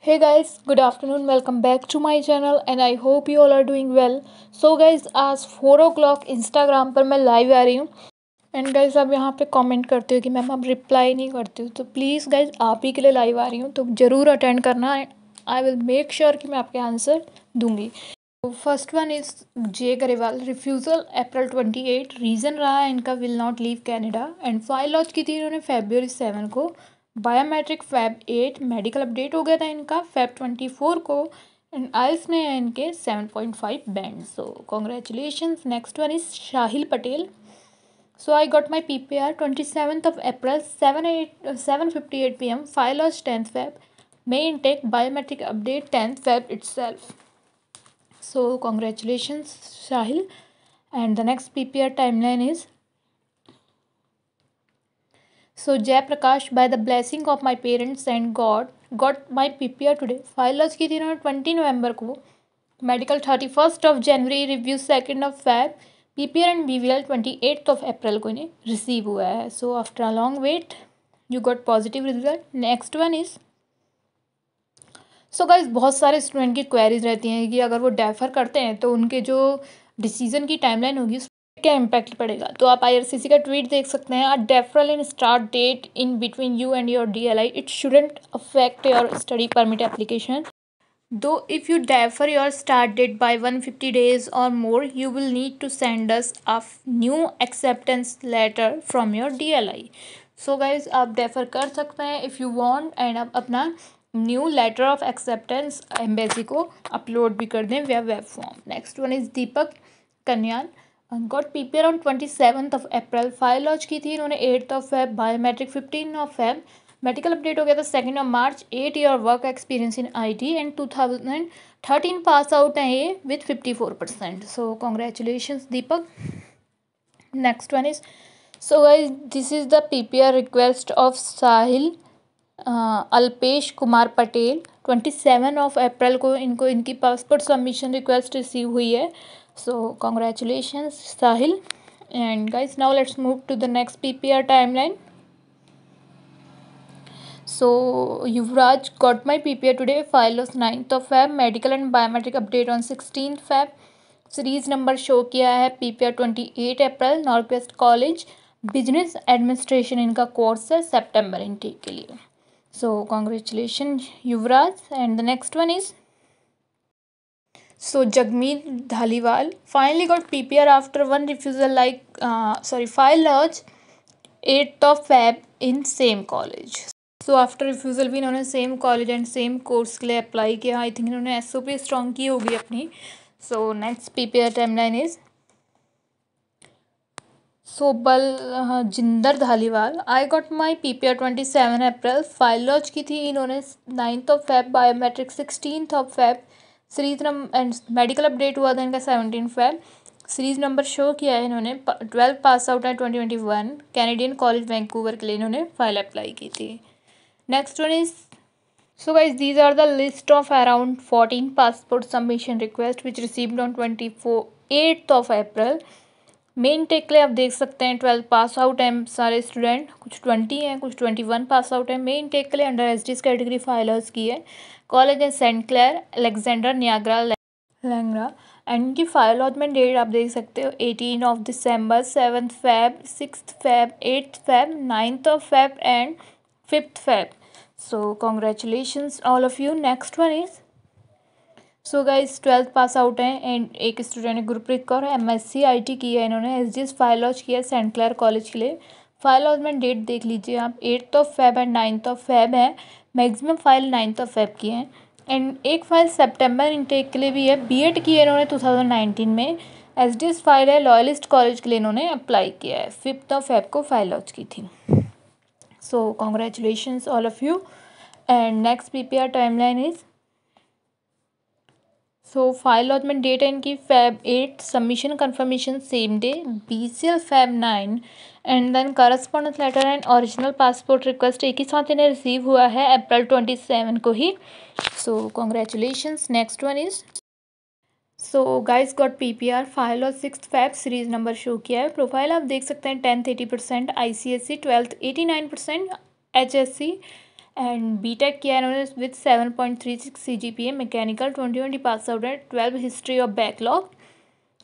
hey guys good afternoon welcome back to my channel and i hope you all are doing well so guys आज four o'clock Instagram पर मैं live आ रही हूँ and guys आप यहाँ पे कमेंट करते हो कि मैम आप रिप्लाई नहीं करती हूँ तो प्लीज़ गाइज आप ही के लिए लाइव आ रही हूँ तो ज़रूर अटेंड करना आई विल मेक श्योर कि मैं आपके आंसर दूँगी first one is J Grewal refusal April twenty eight reason रहा इनका will not leave Canada and file launch की थी इन्होंने फेब्रवरी सेवन को biometric Feb eight medical update हो गया था इनका फैब ट्वेंटी फोर को एंड आइल्स में है इनके seven point five band so congratulation next one is Shahil Patel so I got my P P R twenty seventh of April seven eight seven fifty eight P M file launch tenth Feb may take biometric update tenth Feb itself so and the next P P R time timeline is so is So Jayaprakash, by the blessing of my parents God God, got P PPR today. File launch की थी इन्होंने ट्वेंटी नवंबर को medical thirty first of January review second of Feb P P R and B V L twenty eighth of April को इन्हें receive हुआ है so after a long wait you got positive result next one is so guys बहुत सारे student की queries रहती हैं कि अगर वो डेफर करते हैं तो उनके जो डिसीजन की टाइमलाइन होगी उस क्या इम्पैक्ट पड़ेगा तो आप आई का ट्वीट देख सकते हैं are deferral in start date in between you and your D L I it shouldn't affect your study permit application though if you defer your start date by one fifty days और more you will need to send us a new acceptance letter from your I so guys आप defer कर सकते हैं if you want and आप अपना new letter of acceptance embassy को upload भी कर दें web web form next one is Deepak Kanyal got P P on twenty seventh of April file launch की थी इन्होंने eighth of Feb biometric fifteen of Feb medical update हो गया था second of March eight year work experience in I T and two thousand thirteen pass out हैं ये with fifty four percent so congratulation Deepak next one is so guys this is the P P R request of Sahil Alpesh Kumar Patel twenty seven of April को इनको इनकी passport submission request receive हुई है so congratulation Sahil and guys now let's move to the next P P R time timeline got my P P R today file of ninth of fab medical and biometric update on sixteen Feb series number show किया है P P R twenty eight April north west college business administration इनका course है September intake के लिए so congratulations yuvraj and the next one is so jagmeet dhaliwal finally got ppr after one refusal like uh, sorry file lodge 8th of feb in same college so after refusal भी इन्होंने same college and same course के लिए apply किया I think इन्होंने S O P strong की होगी अपनी so next P P R time line is Sobaljinder Dhaliwal I got my P P R twenty seven April file launch की थी इन्होंने ninth of Feb biometric sixteenth of Feb series number and medical update हुआ था इनका seventeen Feb series number show किया है इन्होंने twelve pass out है twenty twenty one Canadian college Vancouver के लिए इन्होंने फाइल अप्लाई की थी next one is so guys these are the list of around fourteen passport submission request which received on twenty four eighth of April main tech के लिए आप देख सकते हैं ट्वेल्थ पास आउट हैं सारे स्टूडेंट कुछ ट्वेंटी हैं कुछ ट्वेंटी वन पास आउट हैं मेन टेक के लिए under S D category filers की है कॉलेज है Saint Clair Alexander Niagara Langara and इनकी फाइल अलॉटमेंट डेट आप देख सकते हो eighteen of December seventh Feb six Feb eighth Feb ninth of Feb and fifth Feb so congratulation all of you next one is so guys twelfth pass out हैं and एक student है गुरप्रीत कौर है M S C I T की है इन्होंने S D S फाइलॉज किया है Saint clear college के लिए फाइल में डेट देख लीजिए आप eighth of Feb and ninth of Feb है maximum file ninth of Feb की है एंड एक फाइल सेप्टेम्बर इनटेक के लिए भी है बी एड की है इन्होंने टू थाउजेंड नाइनटीन में एस डी एस फाइल है लॉयलिस्ट कॉलेज के लिए इन्होंने अप्लाई किया है फिफ्थ ऑफ फेब को फाइल लॉन्च की थी so congratulation all of you and next P R time line is so file में डेट है इनकी Feb eight submission confirmation same day B C L Feb nine and then correspondence letter and original passport request एक ही साथ इन्हें receive हुआ है अप्रैल twenty seven को ही so congratulation next one is so guys got P P R file और six Feb series number show किया है प्रोफाइल आप देख सकते हैं tenth eighty percent I C S C twelfth eighty nine percent H S C and B Tech किया इन्होंने with seven point three six C G P A mechanical twenty twenty pass out है twelve history of backlog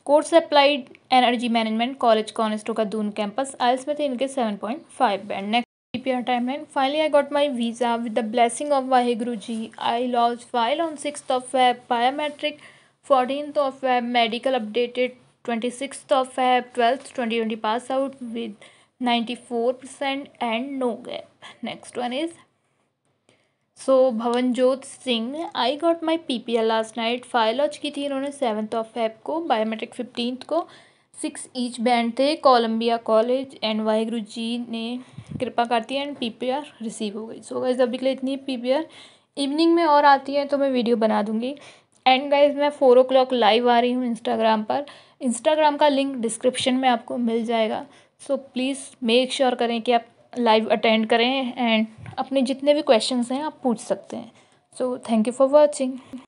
course applied energy management college Conestoga का Doon campus IELTS में थे इनके seven point five band next G P R time line finally I got my visa with the blessing of Waheguru ji I lodge file on six of है biometric fourteen of है medical updated twenty six of है twelfth twenty twenty pass out with ninety four percent and no gap next one is so Bhavanjot Singh I got my P P L last night file launch की थी इन्होंने seventh of Feb को biometric fifteenth को six each band थे Columbia college and Waheguru ji ने कृपा करती है and P P R receive हो गई सो गाइज अभी के लिए इतनी पी पी आर इवनिंग में और आती है तो मैं वीडियो बना दूँगी एंड गाइज मैं फ़ोर ओ क्लॉक लाइव आ रही हूँ इंस्टाग्राम पर इंस्टाग्राम का लिंक डिस्क्रिप्शन में आपको मिल जाएगा सो प्लीज़ मेक श्योर करें कि आप लाइव अटेंड करें एंड अपने जितने भी क्वेश्चंस हैं आप पूछ सकते हैं so thank you for watching